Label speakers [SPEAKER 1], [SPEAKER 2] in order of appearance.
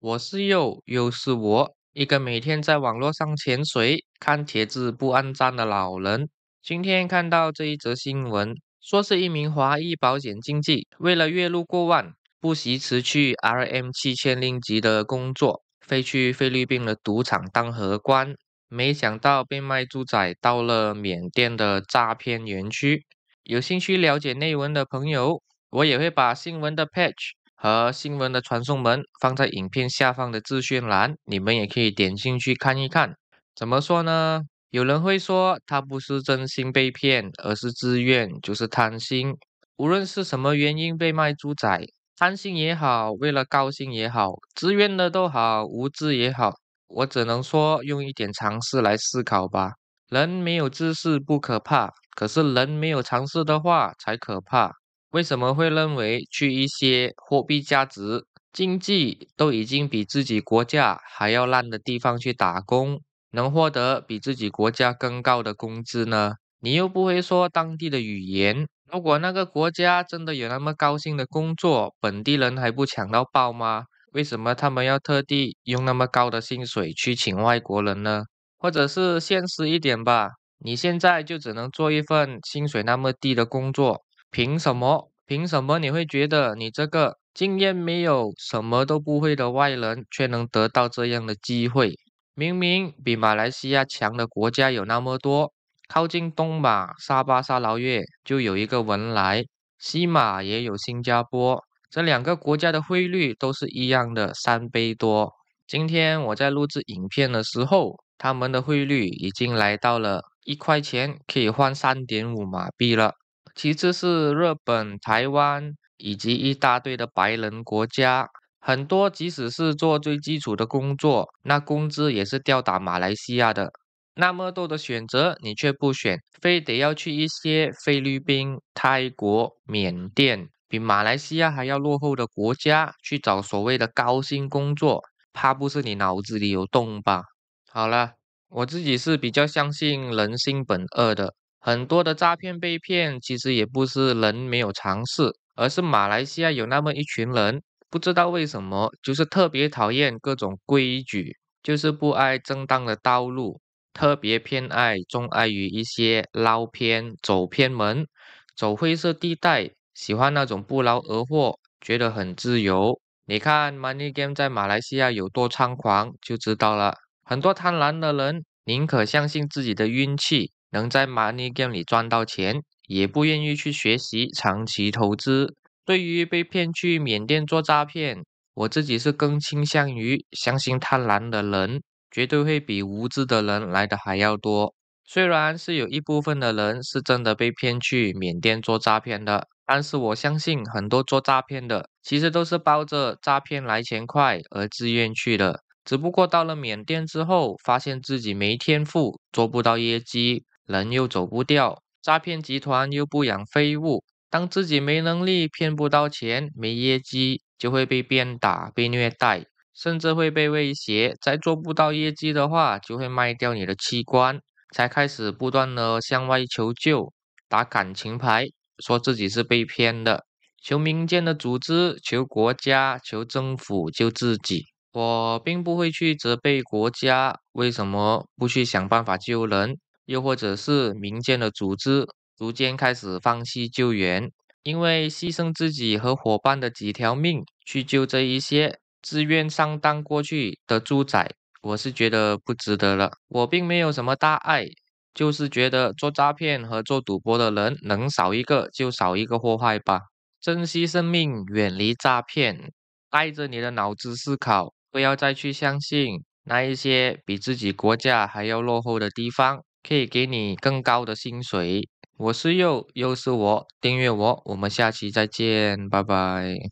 [SPEAKER 1] 我是又又是我一个每天在网络上潜水看帖子不安站的老人。今天看到这一则新闻，说是一名华裔保险经纪为了月入过万，不惜辞去 RM 七千零级的工作，飞去菲律宾的赌场当荷官，没想到被卖猪仔到了缅甸的诈骗园区。有兴趣了解内文的朋友，我也会把新闻的 p a t c h 和新闻的传送门放在影片下方的资讯栏，你们也可以点进去看一看。怎么说呢？有人会说他不是真心被骗，而是自愿，就是贪心。无论是什么原因被卖猪仔，贪心也好，为了高兴也好，自愿的都好，无知也好，我只能说用一点常识来思考吧。人没有知识不可怕，可是人没有常识的话才可怕。为什么会认为去一些货币价值、经济都已经比自己国家还要烂的地方去打工，能获得比自己国家更高的工资呢？你又不会说当地的语言。如果那个国家真的有那么高薪的工作，本地人还不抢到爆吗？为什么他们要特地用那么高的薪水去请外国人呢？或者是现实一点吧，你现在就只能做一份薪水那么低的工作。凭什么？凭什么你会觉得你这个经验没有什么都不会的外人，却能得到这样的机会？明明比马来西亚强的国家有那么多，靠近东马沙巴沙劳越就有一个文莱，西马也有新加坡，这两个国家的汇率都是一样的三倍多。今天我在录制影片的时候，他们的汇率已经来到了一块钱可以换三点五马币了。其次是日本、台湾以及一大堆的白人国家，很多即使是做最基础的工作，那工资也是吊打马来西亚的。那么多的选择，你却不选，非得要去一些菲律宾、泰国、缅甸，比马来西亚还要落后的国家去找所谓的高薪工作，怕不是你脑子里有洞吧？好了，我自己是比较相信人性本恶的。很多的诈骗被骗，其实也不是人没有尝试，而是马来西亚有那么一群人，不知道为什么，就是特别讨厌各种规矩，就是不爱正当的道路，特别偏爱、钟爱于一些捞偏、走偏门、走灰色地带，喜欢那种不劳而获，觉得很自由。你看 Money Game 在马来西亚有多猖狂，就知道了很多贪婪的人宁可相信自己的运气。能在 Money a m 店里赚到钱，也不愿意去学习长期投资。对于被骗去缅甸做诈骗，我自己是更倾向于相信贪婪的人，绝对会比无知的人来的还要多。虽然是有一部分的人是真的被骗去缅甸做诈骗的，但是我相信很多做诈骗的其实都是抱着诈骗来钱快而自愿去的，只不过到了缅甸之后，发现自己没天赋，做不到业绩。人又走不掉，诈骗集团又不养废物。当自己没能力骗不到钱，没业绩，就会被鞭打、被虐待，甚至会被威胁。再做不到业绩的话，就会卖掉你的器官。才开始不断的向外求救，打感情牌，说自己是被骗的，求民间的组织，求国家，求政府救自己。我并不会去责备国家为什么不去想办法救人。又或者是民间的组织，逐渐开始放弃救援，因为牺牲自己和伙伴的几条命去救这一些自愿上当过去的猪仔，我是觉得不值得了。我并没有什么大爱，就是觉得做诈骗和做赌博的人能少一个就少一个祸害吧。珍惜生命，远离诈骗，带着你的脑子思考，不要再去相信那一些比自己国家还要落后的地方。可以给你更高的薪水。我是又又是我，订阅我，我们下期再见，拜拜。